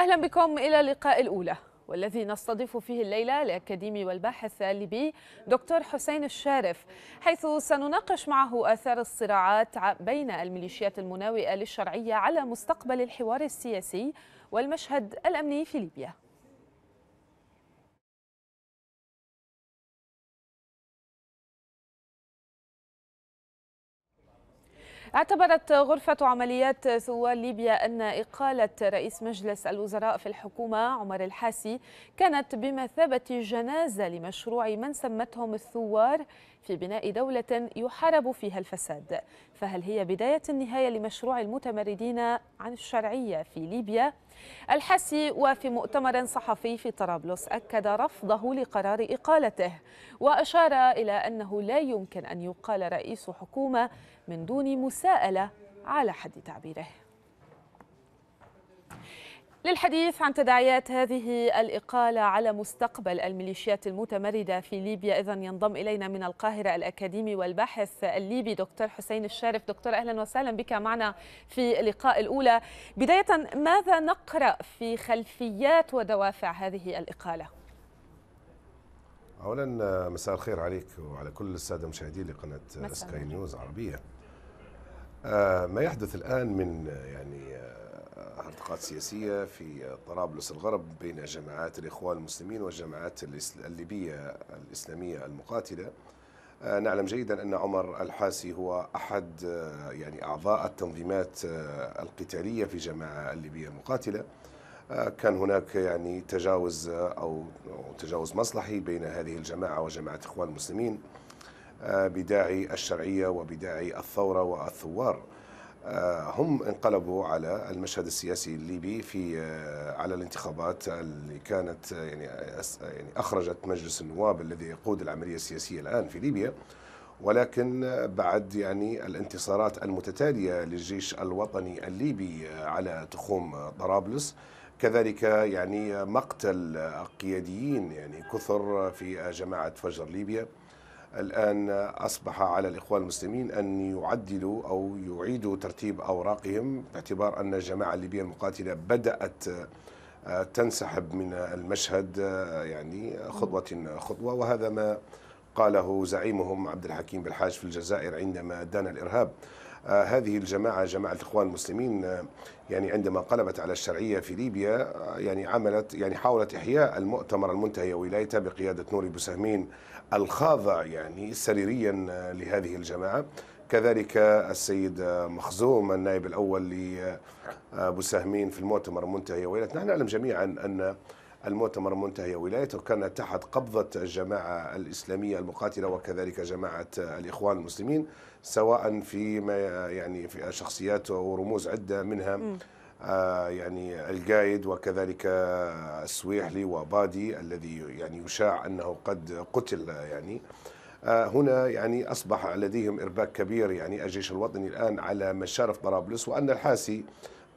أهلا بكم إلى اللقاء الأولى والذي نستضيف فيه الليلة الأكاديمي والباحث الليبي دكتور حسين الشارف حيث سنناقش معه آثار الصراعات بين الميليشيات المناوئة للشرعية على مستقبل الحوار السياسي والمشهد الأمني في ليبيا اعتبرت غرفة عمليات ثوار ليبيا أن إقالة رئيس مجلس الوزراء في الحكومة عمر الحاسي كانت بمثابة جنازة لمشروع من سمتهم الثوار في بناء دولة يحارب فيها الفساد فهل هي بداية النهاية لمشروع المتمردين عن الشرعية في ليبيا؟ الحسي وفي مؤتمر صحفي في طرابلس أكد رفضه لقرار إقالته وأشار إلى أنه لا يمكن أن يقال رئيس حكومة من دون مساءلة على حد تعبيره للحديث عن تداعيات هذه الإقالة على مستقبل الميليشيات المتمردة في ليبيا إذا ينضم إلينا من القاهرة الأكاديمي والباحث الليبي دكتور حسين الشارف دكتور أهلا وسهلا بك معنا في اللقاء الأولى بداية ماذا نقرأ في خلفيات ودوافع هذه الإقالة؟ أولا مساء الخير عليك وعلى كل السادة مشاهدي لقناة سكاي نيوز عربية آه، ما يحدث الآن من يعني آه، علاقات سياسية في طرابلس الغرب بين جماعات الإخوان المسلمين والجماعات الليبية الإسلامية المقاتلة آه، نعلم جيدا أن عمر الحاسي هو أحد آه، يعني أعضاء التنظيمات آه، القتالية في جماعة الليبية المقاتلة كان هناك يعني تجاوز أو تجاوز مصلحي بين هذه الجماعة وجماعة إخوان المسلمين بداعي الشرعية وبداعي الثورة والثوار آه، هم انقلبوا على المشهد السياسي الليبي في آه، على الانتخابات اللي كانت آه، يعني يعني اخرجت مجلس النواب الذي يقود العمليه السياسيه الان في ليبيا ولكن بعد يعني الانتصارات المتتاليه للجيش الوطني الليبي على تخوم طرابلس كذلك يعني مقتل قياديين يعني كثر في جماعه فجر ليبيا الآن أصبح على الإخوان المسلمين أن يعدلوا أو يعيدوا ترتيب أوراقهم باعتبار أن الجماعة الليبية المقاتلة بدأت آه، تنسحب من المشهد آه، يعني خطوة خطوة وهذا ما قاله زعيمهم عبد الحكيم بالحاج في الجزائر عندما دان الإرهاب آه، هذه الجماعة جماعة الإخوان المسلمين آه، يعني عندما قلبت على الشرعية في ليبيا آه، يعني عملت يعني حاولت إحياء المؤتمر المنتهي ولايته بقيادة نوري بوسهمين الخاضع يعني سريريا لهذه الجماعة كذلك السيد مخزوم النائب الأول لبوسهمين في المؤتمر المنتهي ولايته نحن نعلم جميعا أن المؤتمر منتهي ولايته كان تحت قبضة الجماعة الإسلامية المقاتلة وكذلك جماعة الإخوان المسلمين سواء في ما يعني في شخصيات ورموز عده منها م. آه، يعني القايد وكذلك السويحلي وبادي الذي يعني يشاع انه قد قتل يعني آه، هنا يعني اصبح لديهم ارباك كبير يعني الجيش الوطني الان على مشارف طرابلس وان الحاسي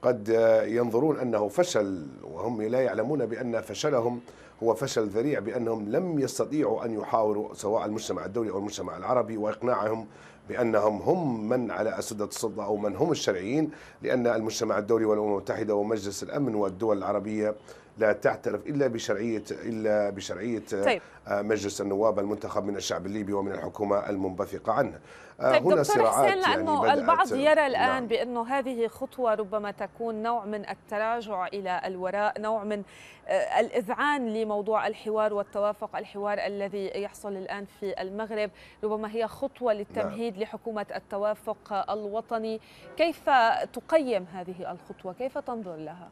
قد ينظرون انه فشل وهم لا يعلمون بان فشلهم هو فشل ذريع بانهم لم يستطيعوا ان يحاوروا سواء المجتمع الدولي او المجتمع العربي واقناعهم بأنهم هم من على أسدة السلطة أو من هم الشرعيين لأن المجتمع الدولي والأمم المتحدة ومجلس الأمن والدول العربية لا تعترف الا بشرعيه الا بشرعيه طيب. آه، مجلس النواب المنتخب من الشعب الليبي ومن الحكومه المنبثقه عنه آه، طيب هنا صراعات حسين يعني لأنه يعني البعض يرى الآن نعم. بأنه هذه خطوة ربما تكون نوع من التراجع إلى الوراء نوع من آه، الإذعان لموضوع الحوار والتوافق الحوار الذي يحصل الآن في المغرب ربما هي خطوة نعم. للتمهيد نعم. لحكومة التوافق الوطني كيف تقيم هذه الخطوة كيف تنظر لها؟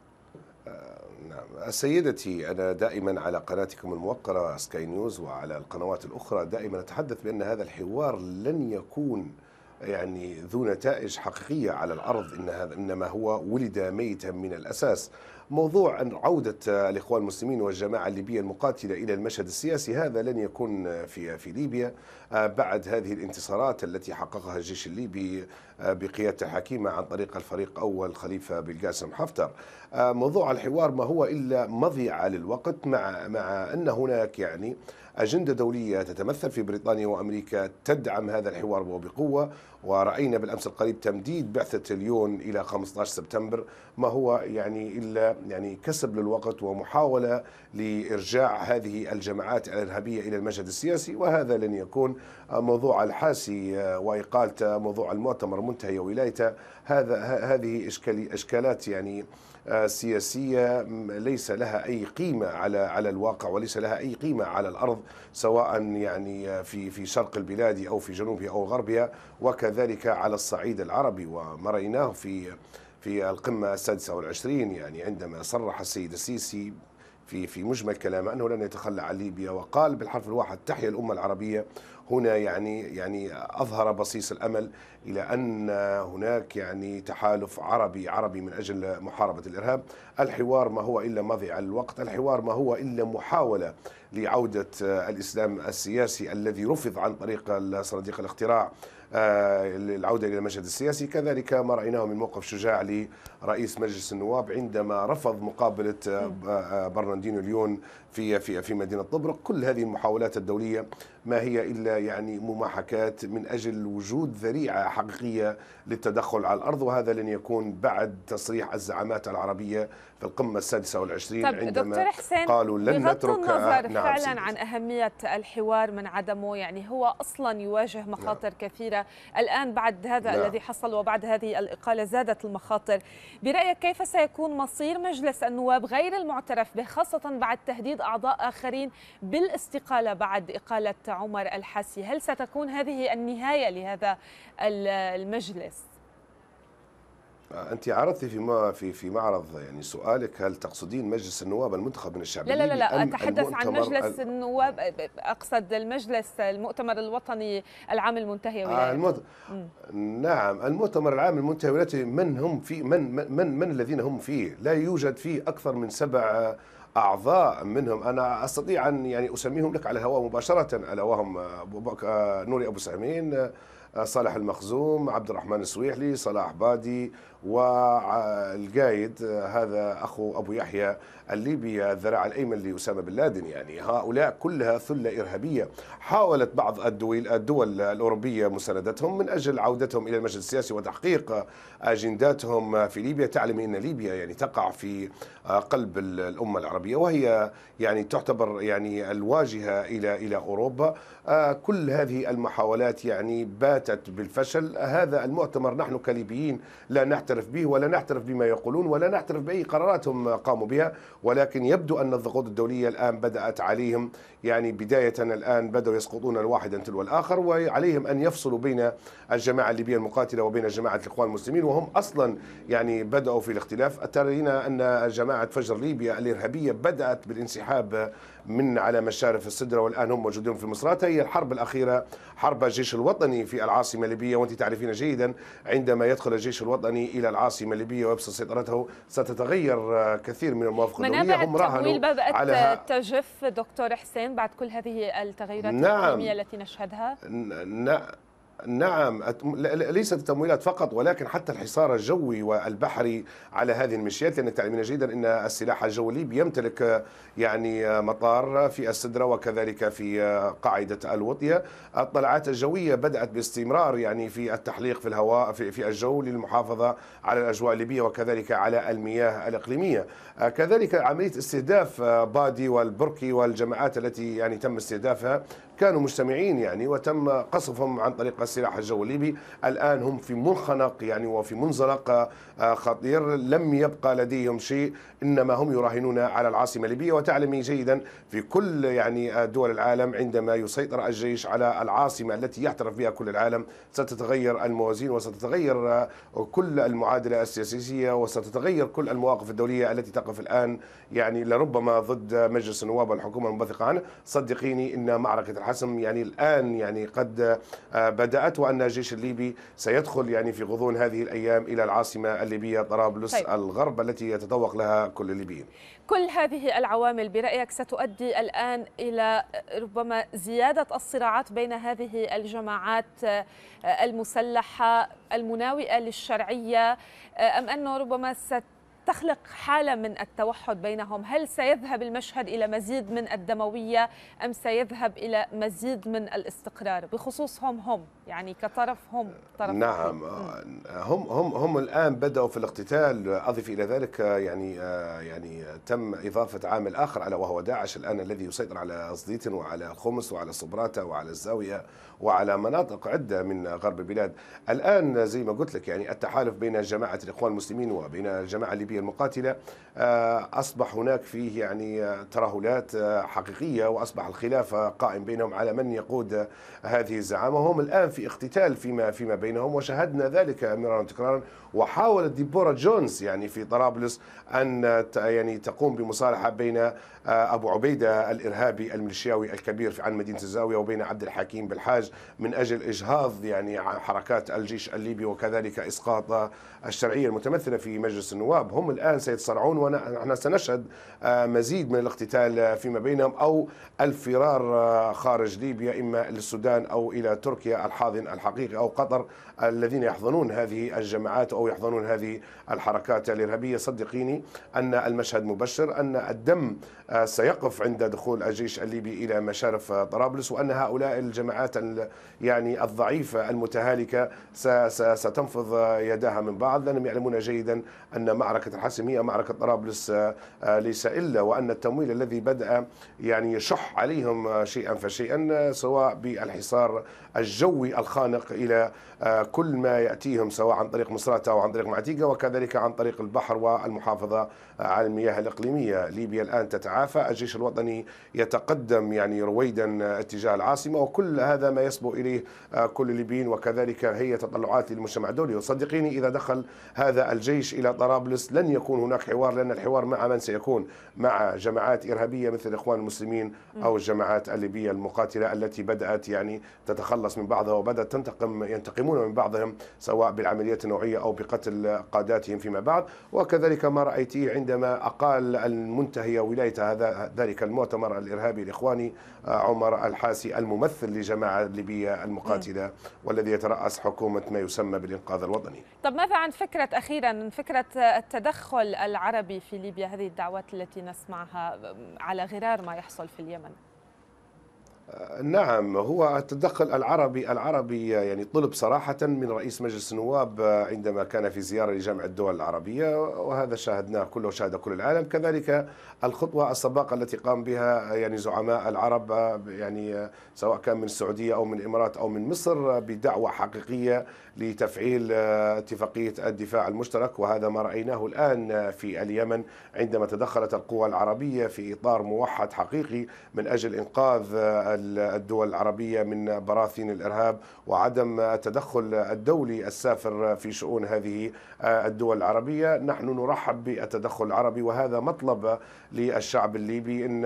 نعم سيدتي أنا دائما على قناتكم الموقرة سكاي نيوز وعلى القنوات الأخرى دائما أتحدث بأن هذا الحوار لن يكون يعني ذو نتائج حقيقية على الأرض إن هذا إنما هو ولد ميتا من الأساس موضوع أن عودة آه، الإخوان المسلمين والجماعة الليبية المقاتلة إلى المشهد السياسي هذا لن يكون آه، في في ليبيا آه، بعد هذه الانتصارات التي حققها الجيش الليبي بقيادة حكيمة عن طريق الفريق أول خليفة بالقاسم حفتر موضوع الحوار ما هو إلا مضيعة للوقت مع مع أن هناك يعني أجندة دولية تتمثل في بريطانيا وأمريكا تدعم هذا الحوار وبقوة ورأينا بالأمس القريب تمديد بعثة اليون إلى 15 سبتمبر ما هو يعني إلا يعني كسب للوقت ومحاولة لإرجاع هذه الجماعات الإرهابية إلى المشهد السياسي وهذا لن يكون موضوع الحاسي آه، وإقالته موضوع المؤتمر منتهي ولايته هذا هذه إشكالات يعني آه، سياسيه ليس لها اي قيمه على على الواقع وليس لها اي قيمه على الارض سواء يعني في في شرق البلاد او في جنوبها او غربها وكذلك على الصعيد العربي وما في في القمه السادسه والعشرين يعني عندما صرح السيد السيسي في في مجمل كلامه انه لن يتخلى عن ليبيا وقال بالحرف الواحد تحيا الامه العربيه هنا يعني يعني اظهر بصيص الامل الى ان هناك يعني تحالف عربي عربي من اجل محاربه الارهاب، الحوار ما هو الا مضيع الوقت، الحوار ما هو الا محاوله لعوده الاسلام السياسي الذي رفض عن طريق صناديق الاختراع للعوده آه، الى المشهد السياسي، كذلك ما رايناه من موقف شجاع رئيس مجلس النواب عندما رفض مقابله آه، آه، برناردينو ليون في في في مدينه طبرق كل هذه المحاولات الدوليه ما هي الا يعني مماحكات من اجل وجود ذريعه حقيقيه للتدخل على الارض وهذا لن يكون بعد تصريح الزعامات العربيه في القمه السادسه والعشرين عندما قالوا لن نترك النظر آه، نعم فعلا سيدي. عن اهميه الحوار من عدمه يعني هو اصلا يواجه مخاطر نعم. كثيره الان بعد هذا نعم. الذي حصل وبعد هذه الاقاله زادت المخاطر برأيك كيف سيكون مصير مجلس النواب غير المعترف به خاصة بعد تهديد أعضاء آخرين بالاستقالة بعد إقالة عمر الحسي هل ستكون هذه النهاية لهذا المجلس؟ انت عرضتي في في في معرض يعني سؤالك هل تقصدين مجلس النواب المنتخب من الشعب لا لا لا اتحدث عن مجلس النواب اقصد المجلس المؤتمر الوطني العام المنتهي ولايه آه المت... نعم المؤتمر العام المنتهي ولايه من هم في من من من, الذين هم فيه لا يوجد فيه اكثر من سبع اعضاء منهم انا استطيع ان يعني اسميهم لك على الهواء مباشره الا وهم آه، نوري ابو سهمين آه، صالح المخزوم عبد الرحمن السويحلي صلاح بادي والقايد هذا اخو ابو يحيى الليبي الذراع الايمن لاسامه بن لادن يعني هؤلاء كلها ثله ارهابيه حاولت بعض الدول الدول الاوروبيه مساندتهم من اجل عودتهم الى المجلس السياسي وتحقيق اجنداتهم في ليبيا تعلم ان ليبيا يعني تقع في قلب الامه العربيه وهي يعني تعتبر يعني الواجهه الى الى اوروبا آه، كل هذه المحاولات يعني باتت بالفشل هذا المؤتمر نحن كليبيين لا نحتاج نعترف به ولا نعترف بما يقولون ولا نعترف بأي قراراتهم قاموا بها ولكن يبدو أن الضغوط الدولية الآن بدأت عليهم يعني بداية الآن بدأوا يسقطون الواحد تلو الآخر وعليهم أن يفصلوا بين الجماعة الليبية المقاتلة وبين جماعة الإخوان المسلمين وهم أصلا يعني بدأوا في الاختلاف ترينا أن جماعة فجر ليبيا الإرهابية بدأت بالانسحاب من على مشارف السدرة والآن هم موجودون في مصراتة هي الحرب الأخيرة حرب الجيش الوطني في العاصمة الليبية وأنت تعرفين جيدا عندما يدخل الجيش الوطني إلى العاصمة الليبية ويبسط سيطرته ستتغير آه، كثير من الموافق الدولية هم راهنوا بدأت على تجف دكتور حسين بعد كل هذه التغيرات نعم التي نشهدها نعم نعم ليست التمويلات فقط ولكن حتى الحصار الجوي والبحري على هذه المشيات لان تعلمين جيدا ان السلاح الجوي الليبي يمتلك يعني مطار في السدره وكذلك في قاعده الوطيه الطلعات الجويه بدات باستمرار يعني في التحليق في الهواء في, في الجو للمحافظه على الاجواء الليبيه وكذلك على المياه الاقليميه كذلك عمليه استهداف بادي والبركي والجماعات التي يعني تم استهدافها كانوا مجتمعين يعني وتم قصفهم عن طريق السلاح الليبي الآن هم في منخنق يعني وفي منزلق آه، خطير لم يبقى لديهم شيء إنما هم يراهنون على العاصمة الليبية وتعلمي جيدا في كل يعني آه، دول العالم عندما يسيطر الجيش على العاصمة التي يعترف بها كل العالم ستتغير الموازين وستتغير آه، كل المعادلة السياسية وستتغير كل المواقف الدولية التي تقف الآن يعني لربما ضد مجلس النواب والحكومة المنبثقة عنه صدقيني إن معركة الحسم يعني الآن يعني قد بدأ بدأته أن الجيش الليبي سيدخل يعني في غضون هذه الأيام إلى العاصمة الليبية طرابلس طيب. الغرب التي يتذوق لها كل الليبيين كل هذه العوامل برأيك ستؤدي الآن إلى ربما زيادة الصراعات بين هذه الجماعات المسلحة المناوئة للشرعية أم أنه ربما ست تخلق حالة من التوحد بينهم هل سيذهب المشهد إلى مزيد من الدموية أم سيذهب إلى مزيد من الاستقرار بخصوصهم هم يعني كطرف هم طرف نعم هم هم هم الآن بدأوا في الاقتتال أضف إلى ذلك يعني آه، يعني تم إضافة عامل آخر على وهو داعش الآن الذي يسيطر على صديتن وعلى الخمس وعلى صبراتة وعلى الزاوية وعلى مناطق عدة من غرب البلاد الآن زي ما قلت لك يعني التحالف بين جماعة الإخوان المسلمين وبين الجماعة الليبية الليبية المقاتلة آه، أصبح هناك فيه يعني آه، ترهلات آه، حقيقية وأصبح الخلاف قائم بينهم على من يقود هذه الزعامة هم الآن في اقتتال فيما فيما بينهم وشاهدنا ذلك مرارا وتكرارا وحاولت ديبورا جونز يعني في طرابلس أن يعني تقوم بمصالحة بين آه، أبو عبيدة الإرهابي الميليشياوي الكبير عن مدينة الزاوية وبين عبد الحكيم بالحاج من أجل إجهاض يعني حركات الجيش الليبي وكذلك إسقاط الشرعية المتمثلة في مجلس النواب هم الآن سيتصارعون ونحن سنشهد آه، مزيد من الاقتتال فيما بينهم أو الفرار آه، خارج ليبيا إما للسودان أو إلى تركيا الحاضن الحقيقي أو قطر الذين يحضنون هذه الجماعات أو يحضنون هذه الحركات الإرهابية صدقيني أن المشهد مبشر أن الدم سيقف عند دخول الجيش الليبي الى مشارف طرابلس وان هؤلاء الجماعات يعني الضعيفه المتهالكه ستنفض يداها من بعض لانهم يعلمون جيدا ان معركه الحسم هي معركه طرابلس آه، آه، ليس الا وان التمويل الذي بدا يعني يشح عليهم شيئا فشيئا سواء بالحصار الجوي الخانق الى آه، كل ما ياتيهم سواء عن طريق مصراتة او عن طريق معتيقه وكذلك عن طريق البحر والمحافظه على المياه الاقليميه ليبيا الان تتعامل يتعافى الجيش الوطني يتقدم يعني رويدا آه، اتجاه العاصمة وكل هذا ما يصبو إليه آه، كل الليبيين وكذلك هي تطلعات للمجتمع الدولي وصدقيني إذا دخل هذا الجيش إلى طرابلس لن يكون هناك حوار لأن الحوار مع من سيكون مع جماعات إرهابية مثل الإخوان المسلمين أو الجماعات الليبية المقاتلة التي بدأت يعني تتخلص من بعضها وبدأت تنتقم ينتقمون من بعضهم سواء بالعمليات النوعية أو بقتل قاداتهم فيما بعد وكذلك ما رأيته عندما أقال المنتهية ولايتها هذا ذلك المؤتمر الإرهابي الإخواني آه، عمر الحاسي الممثل لجماعة الليبية المقاتلة والذي يترأس حكومة ما يسمى بالإنقاذ الوطني طب ماذا عن فكرة أخيرا فكرة التدخل العربي في ليبيا هذه الدعوات التي نسمعها على غرار ما يحصل في اليمن نعم هو التدخل العربي العربي يعني طلب صراحة من رئيس مجلس النواب عندما كان في زيارة لجامعة الدول العربية وهذا شاهدناه كله وشاهد كل العالم كذلك الخطوة السباقة التي قام بها يعني زعماء العرب يعني سواء كان من السعودية أو من الإمارات أو من مصر بدعوة حقيقية لتفعيل اتفاقية الدفاع المشترك وهذا ما رأيناه الآن في اليمن عندما تدخلت القوى العربية في إطار موحد حقيقي من أجل إنقاذ الدول العربية من براثين الإرهاب وعدم التدخل الدولي السافر في شؤون هذه الدول العربية نحن نرحب بالتدخل العربي وهذا مطلب للشعب الليبي إن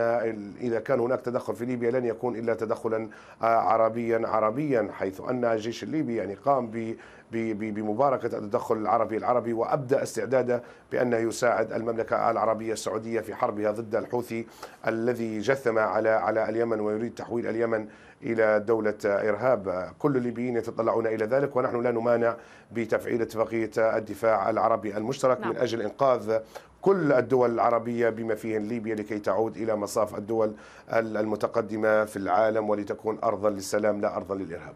إذا كان هناك تدخل في ليبيا لن يكون إلا تدخلا عربيا عربيا حيث أن الجيش الليبي يعني قام ب بمباركة التدخل العربي العربي وأبدى استعداده بأن يساعد المملكة العربية السعودية في حربها ضد الحوثي الذي جثم على على اليمن ويريد تحويل اليمن إلى دولة إرهاب كل الليبيين يتطلعون إلى ذلك ونحن لا نمانع بتفعيل اتفاقية الدفاع العربي المشترك نعم. من أجل إنقاذ كل الدول العربية بما فيها ليبيا لكي تعود إلى مصاف الدول المتقدمة في العالم ولتكون أرضا للسلام لا أرضا للإرهاب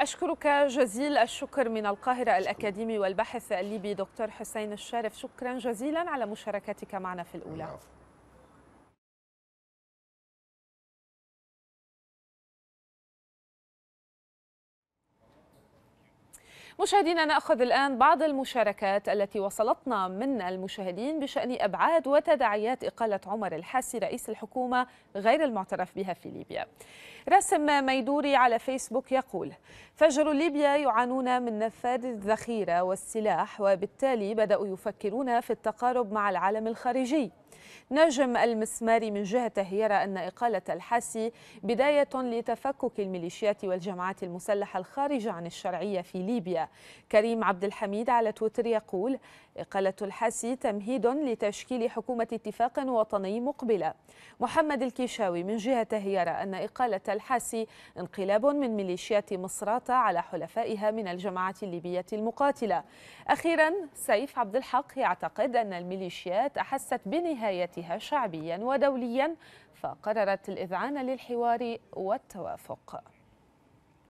أشكرك جزيل الشكر من القاهرة الأكاديمي والباحث الليبي دكتور حسين الشارف شكرا جزيلا على مشاركتك معنا في الأولى مشاهدينا ناخذ الان بعض المشاركات التي وصلتنا من المشاهدين بشان ابعاد وتداعيات اقاله عمر الحاسي رئيس الحكومه غير المعترف بها في ليبيا. رسم ميدوري على فيسبوك يقول: فجر ليبيا يعانون من نفاذ الذخيره والسلاح وبالتالي بداوا يفكرون في التقارب مع العالم الخارجي. ناجم المسماري من جهته يرى أن إقالة الحاسي بداية لتفكك الميليشيات والجماعات المسلحة الخارجة عن الشرعية في ليبيا كريم عبد الحميد على تويتر يقول إقالة الحاسي تمهيد لتشكيل حكومة اتفاق وطني مقبلة محمد الكيشاوي من جهته يرى أن إقالة الحاسي انقلاب من ميليشيات مصراتة على حلفائها من الجماعات الليبية المقاتلة أخيرا سيف عبد الحق يعتقد أن الميليشيات أحست بنهاية نهايتها شعبيا ودوليا فقررت الإذعان للحوار والتوافق